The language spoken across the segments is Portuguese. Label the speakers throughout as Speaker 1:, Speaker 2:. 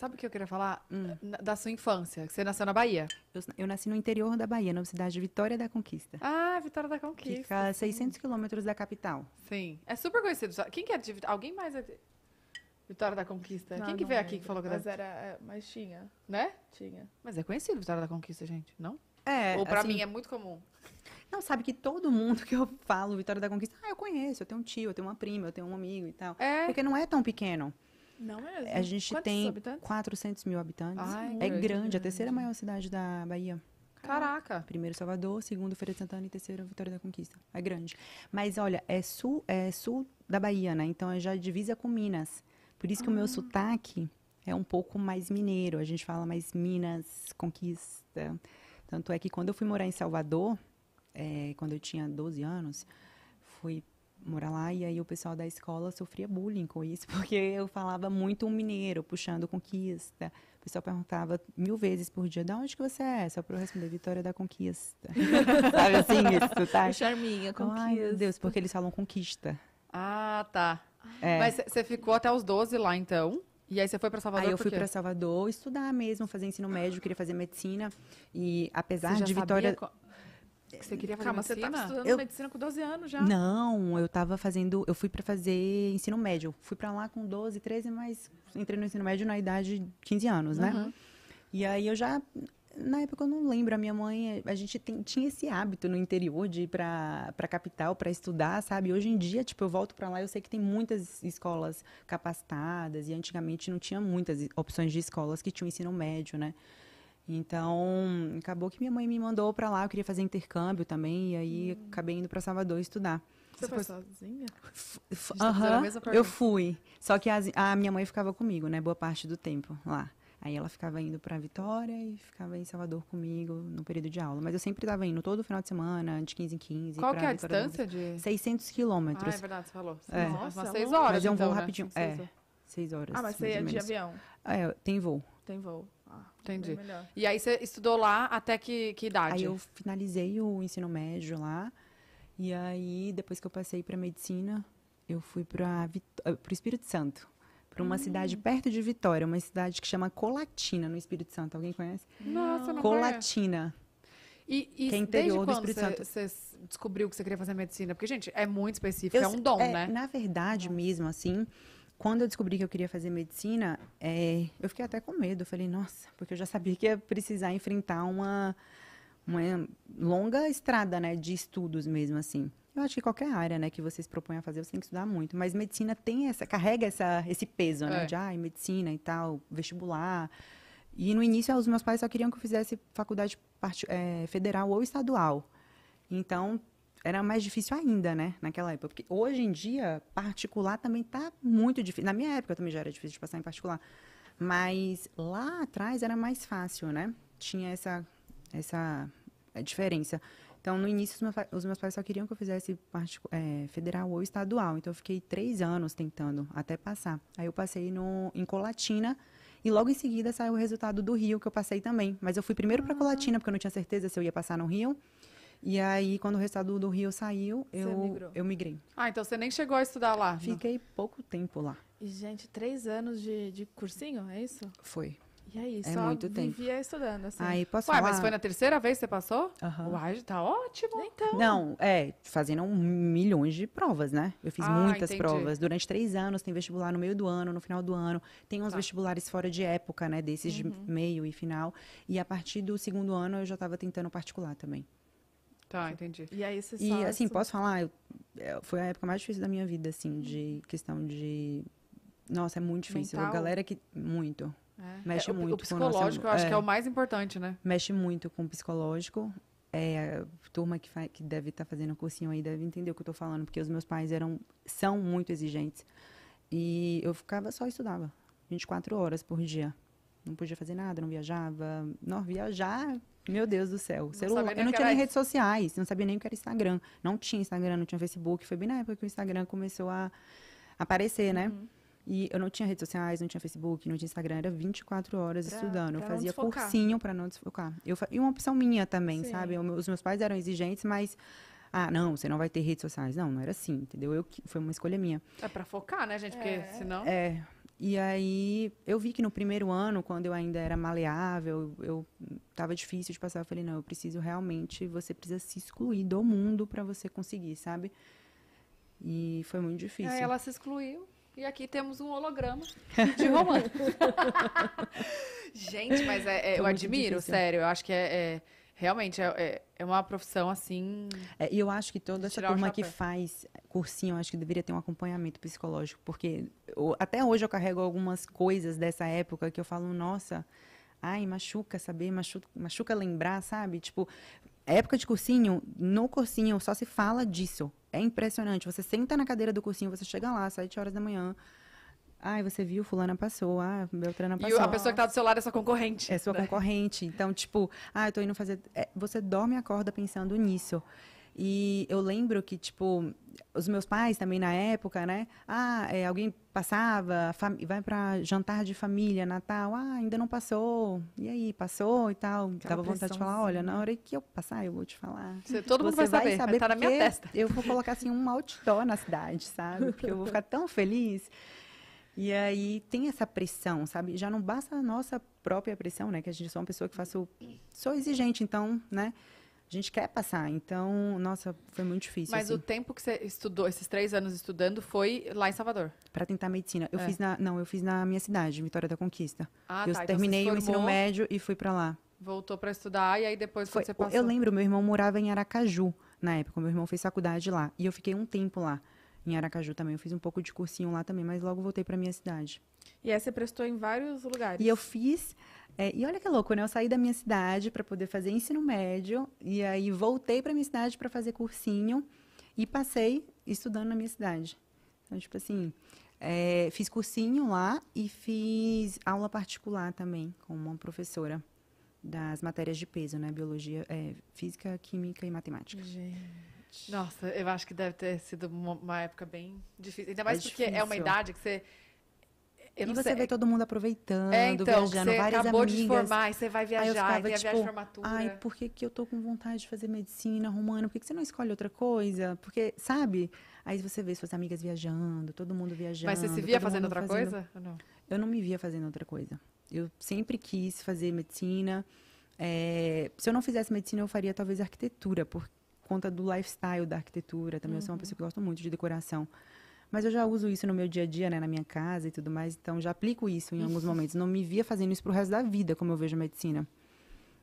Speaker 1: Sabe o que eu queria falar? Hum. Da sua infância, você nasceu na Bahia. Eu, eu, nasci no interior da Bahia, na cidade de Vitória da Conquista. Ah, Vitória da Conquista. Fica a 600 quilômetros da capital. Sim. É super conhecido. Quem que é de Alguém mais é de... Vitória da Conquista? Não, Quem que veio lembro. aqui que falou que mas era... era... É, mas tinha. Né? Tinha. Mas é conhecido Vitória da Conquista, gente, não? É. Ou pra assim, mim é muito comum. Não, sabe que todo mundo que eu falo Vitória da Conquista, ah, eu conheço, eu tenho um tio, eu tenho uma prima, eu tenho um amigo e tal. É. Porque não é tão pequeno. Não mesmo? A gente Quantos tem habitantes? 400 mil habitantes. Ai, é grande, grande, a terceira maior cidade da Bahia. Caraca. Primeiro Salvador, segundo Feira de Santana e terceiro Vitória da Conquista. É grande. Mas olha, é sul, é sul da Bahia, né? Então é já divisa com Minas. Por isso que ah. o meu ah. sotaque é um pouco mais mineiro. A gente fala mais Minas, Conquista. Tanto é que quando eu fui morar em Salvador, é, quando eu tinha 12 anos, fui morar lá e aí o pessoal da escola sofria bullying com isso, porque eu falava muito um mineiro, puxando conquista. O pessoal perguntava mil vezes por dia, de onde que você é? Só para eu responder, Vitória da Conquista. Sabe assim, isso, tá? O charminha, conquista. Ai, meu Deus, porque eles falam conquista. Ah, tá. É. Mas você ficou até os 12 lá, então? E aí você foi para Salvador? Aí eu fui para Salvador estudar mesmo, fazer ensino médio, queria fazer medicina. E apesar de Vitória... Qual... Você queria fazer Calma, tá medicina? você estava estudando eu... medicina com 12 anos já. Não, eu estava fazendo. Eu fui para fazer ensino médio. Fui para lá com 12, 13, mas entrei no ensino médio na idade de 15 anos, né? Uhum. E aí eu já. Na época eu não lembro, a minha mãe, a gente tem, tinha esse hábito no interior de ir pra, capital para estudar, sabe? Hoje em dia, tipo, eu volto para lá, eu sei que tem muitas escolas capacitadas e antigamente não tinha muitas opções de escolas que tinham ensino médio, né? Então, acabou que minha mãe me mandou para lá, eu queria fazer intercâmbio também, e aí hum. acabei indo para Salvador estudar. Você foi sozinha? Aham, uhum, eu fui. Só que a, a, minha mãe ficava comigo, né, boa parte do tempo lá. Aí ela ficava indo para Vitória e ficava em Salvador comigo no período de aula. Mas eu sempre tava indo todo final de semana, de 15 em 15. Qual que é a Vitória distância de... 600 quilômetros. Ah, é verdade, você falou. É. Nossa, umas 6 horas. Mas então, né? é um voo então, rapidinho. Né? É, 6 horas. Ah, mas você ia é de avião? É, tem voo. Tem voo. Entendi. É e aí você estudou lá até que, que idade? Aí eu finalizei o ensino médio lá. E aí, depois que eu passei para medicina, eu fui para eh, o Espírito Santo. Para uma hum. cidade perto de Vitória, uma cidade que chama Colatina, no Espírito Santo. Alguém conhece? Nossa, não Colatina. Conheço. E, e que é interior do Espírito Santo. Você descobriu que você queria fazer medicina? Porque, gente, é muito específico, eu, é um dom, é, né? Na verdade Nossa. mesmo, assim, quando eu descobri que eu queria fazer medicina, é, eu fiquei até com medo. Eu falei, nossa, porque eu já sabia que ia precisar enfrentar uma, uma longa estrada, né, de estudos mesmo assim. Eu acho que qualquer área, né, que vocês propõem a fazer, você tem que estudar muito. Mas medicina tem essa, carrega essa, esse peso, né, é. de, ah, medicina e tal, vestibular. E no início, os meus pais só queriam que eu fizesse faculdade part... é, federal ou estadual. Então, era mais difícil ainda, né? Naquela época. Porque hoje em dia, particular também tá muito difícil. Na minha época também já era difícil de passar em particular. Mas lá atrás era mais fácil, né? Tinha essa, essa eh, diferença. Então, no início, os meus, os meus pais só queriam que eu fizesse é, federal ou estadual. Então, eu fiquei três anos tentando até passar. Aí, eu passei no, em Colatina. E logo em seguida saiu o resultado do Rio, que eu passei também. Mas eu fui primeiro para Colatina, ah. porque eu não tinha certeza se eu ia passar no Rio. E aí, quando o resultado do Rio saiu, eu, eu migrei. Ah, então você nem chegou a estudar lá? Fiquei não. pouco tempo lá. E, gente, três anos de, de cursinho, é isso? Foi. E aí, é só muito vivia tempo. estudando, assim. Aí, posso Ué, falar? mas foi na terceira vez que você passou? Uhum. Uai, tá ótimo. Então. Não, é, fazendo milhões de provas, né? Eu fiz ah, muitas entendi. provas. Durante três anos, tem vestibular no meio do ano, no final do ano. Tem uns tá. vestibulares fora de época, né? Desses uhum. de meio e final. E a partir do segundo ano, eu já estava tentando particular também. Tá, entendi. E aí você E assim, posso falar, eu, é, foi a época mais difícil da minha vida, assim, de uhum. questão de. Nossa, é muito difícil. Mental. A galera que. Muito. É. Mexe é, muito o, o psicológico, nossa, eu acho é, que é o mais importante, né? Mexe muito com o psicológico. É, a turma que, fa, que deve estar tá fazendo cursinho aí deve entender o que eu tô falando, porque os meus pais eram, são muito exigentes. E eu ficava só estudava, 24 horas por dia. Não podia fazer nada, não viajava. Não, viajar, meu Deus do céu. Não celular. Eu não tinha nem redes sociais, não sabia nem o que era Instagram. Não tinha Instagram, não tinha Facebook. Foi bem na época que o Instagram começou a aparecer, né? uhum. né? E eu não tinha redes sociais, não tinha Facebook, não tinha Instagram, era 24 horas pra, estudando. Pra eu fazia cursinho para não desfocar. Eu, e uma opção minha também, Sim. sabe? Eu, os meus pais eram exigentes, mas. Ah, não, você não vai ter redes sociais. Não, não era assim, entendeu? Eu, foi uma escolha minha. É para focar, né, gente? Porque é. senão. É, e aí eu vi que no primeiro ano, quando eu ainda era maleável, eu tava difícil de passar, eu falei, não, eu preciso realmente, você precisa se excluir do mundo para você conseguir, sabe? E foi muito difícil. Aí ela se excluiu. E aqui temos um holograma de romance. Gente, mas é, é, eu admiro, difícil. sério. Eu acho que é, é Realmente, é, é, é uma profissão assim. É, e eu acho que toda essa turma que faz cursinho, eu acho que deveria ter um acompanhamento psicológico, porque eu, até hoje eu carrego algumas coisas dessa época que eu falo, nossa, ai, machuca saber, machuca, machuca lembrar, sabe? Tipo, época de cursinho, no cursinho só se fala disso. É impressionante. Você senta na cadeira do cursinho, você chega lá, às 7 horas da manhã, Ai, você viu, fulana passou, ah, Beltrana passou. E a pessoa que tá do seu lado é sua concorrente. É sua né? concorrente. Então, tipo, ah, eu tô indo fazer. É, você dorme e acorda pensando nisso. E eu lembro que, tipo, os meus pais também na época, né? Ah, é, alguém passava, fam... vai para jantar de família, Natal, ah, ainda não passou. E aí, passou e tal. Aquela Dava vontade de falar, olha, na hora que eu passar, eu vou te falar. Você, todo mundo Você vai saber, vai saber vai tá na minha testa. Eu vou colocar assim um outdoor na cidade, sabe? Porque eu vou ficar tão feliz. E aí tem essa pressão, sabe? Já não basta a nossa própria pressão, né? Que a gente é uma pessoa que faço. Sou exigente, então, né? A gente quer passar, então, nossa, foi muito difícil. Mas assim. o tempo que você estudou, esses três anos estudando, foi lá em Salvador? Para tentar medicina. Eu é. fiz na, não, eu fiz na minha cidade, Vitória da Conquista. Ah, eu tá, então terminei então o ensino médio e fui para lá. Voltou para estudar e aí depois foi, você passou. Eu lembro, meu irmão morava em Aracaju na época, meu irmão fez faculdade lá e eu fiquei um tempo lá em Aracaju também. Eu fiz um pouco de cursinho lá também, mas logo voltei para minha cidade. E aí você prestou em vários lugares. E eu fiz. É, e olha que louco, né? Eu saí da minha cidade para poder fazer ensino médio e aí voltei para minha cidade para fazer cursinho e passei estudando na minha cidade. Então, tipo assim, é, fiz cursinho lá e fiz aula particular também com uma professora das matérias de peso, né? Biologia, é, física, química e matemática. Gente gente. Nossa, eu acho que deve ter sido uma época bem difícil. Ainda mais é porque difícil. é uma idade que você.
Speaker 2: Eu e você sei. vê todo
Speaker 1: mundo aproveitando, é, então, viajando, você várias acabou amigas. de formar, e você vai viajar, aí ficava, tem tipo, a viagem tipo, formatura. Ai, por que, que eu tô com vontade de fazer medicina romana? Por que, que você não escolhe outra coisa? Porque, sabe? Aí você vê suas amigas viajando, todo mundo viajando. Mas você se via fazendo outra fazendo... coisa? Ou não? Eu não me via fazendo outra coisa. Eu sempre quis fazer medicina. É... Se eu não fizesse medicina, eu faria talvez arquitetura, porque conta do lifestyle da arquitetura também. Uhum. Eu sou uma uhum. pessoa que gosta muito de decoração. Mas eu já uso isso no meu dia a dia, né, na minha casa e tudo mais, então já aplico isso em alguns uhum. momentos. Não me via fazendo isso pro resto da vida, como eu vejo a medicina.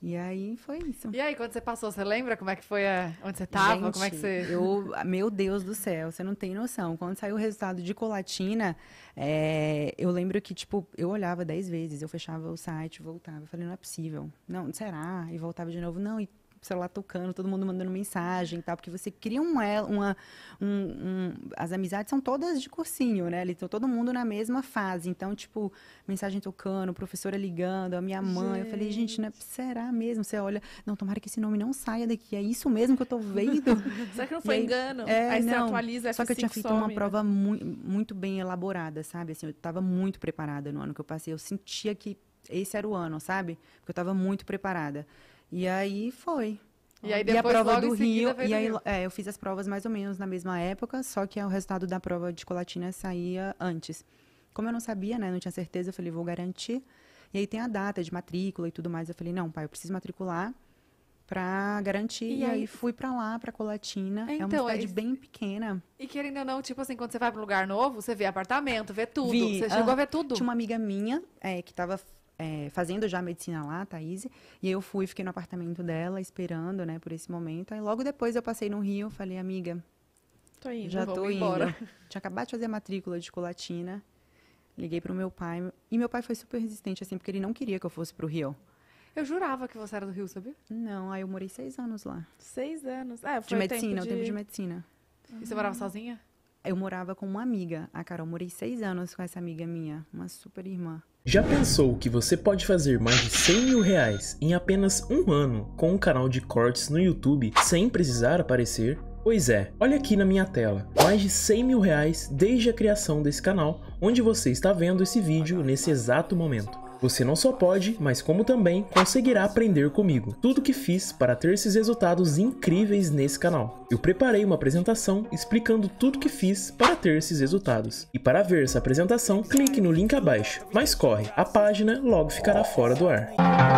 Speaker 1: E aí foi isso. E aí, quando você passou, você lembra como é que foi a... onde você estava Gente, como é que você. Eu, ah, meu Deus do céu, você não tem noção. Quando saiu o resultado de colatina, é, eu lembro que, tipo, eu olhava dez vezes, eu fechava o site, voltava. Eu falei, não é possível. Não, será? E voltava de novo, não, e celular tocando, todo mundo mandando mensagem, tá? Porque você cria uma, uma um, um, as amizades são todas de cursinho, né? então todo mundo na mesma fase. Então, tipo, mensagem tocando, professora ligando, a minha mãe. Gente. Eu falei, gente, né? será mesmo? Você olha, não, tomara que esse nome não saia daqui. É isso mesmo que eu tô vendo? será que não foi aí, engano? É, aí não. você atualiza Só que eu tinha feito some, uma né? prova mu muito bem elaborada, sabe? Assim, eu tava muito preparada no ano que eu passei. Eu sentia que esse era o ano, sabe? Porque eu estava muito preparada. E aí foi. E aí depois, e a prova do Rio, e aí Rio. É, eu fiz as provas mais ou menos na mesma época, só que é o resultado da prova de colatina saía antes. Como eu não sabia, né, não tinha certeza, eu falei, vou garantir. E aí tem a data de matrícula e tudo mais, eu falei, não, pai, eu preciso matricular para garantir. E, e aí, aí fui para lá, para Colatina. Então, é uma então, cidade bem pequena. E querendo ou não, tipo assim, quando você vai para um lugar novo, você vê apartamento, vê tudo. Vi, você chegou a ver tudo. Tinha uma amiga minha é, que estava é, fazendo já medicina lá, Thaís, e eu fui, fiquei no apartamento dela, esperando, né, por esse momento. Aí logo depois eu passei no Rio, falei, amiga, tô indo, já tô indo. Embora. Tinha acabado de fazer a matrícula de colatina, liguei pro meu pai, e meu pai foi super resistente, assim, porque ele não queria que eu fosse pro Rio. Eu jurava que você era do Rio, sabia? Não, aí eu morei seis anos lá. Seis anos? É, foi de medicina, o tempo de... o tempo de medicina. Uhum. E você morava ah. sozinha? Eu morava com uma amiga, a Carol. Morei seis anos com essa amiga minha, uma super irmã. Já pensou que você pode fazer mais de 100 mil reais em apenas um ano com um canal de cortes no YouTube sem precisar aparecer? Pois é, olha aqui na minha tela, mais de 100 mil reais desde a criação desse canal, onde você está vendo esse vídeo nesse exato momento. Você não só pode, mas como também conseguirá aprender comigo tudo que fiz para ter esses resultados incríveis nesse canal. Eu preparei uma apresentação explicando tudo que fiz para ter esses resultados. E para ver essa apresentação, clique no link abaixo. Mas corre, a página logo ficará fora do ar.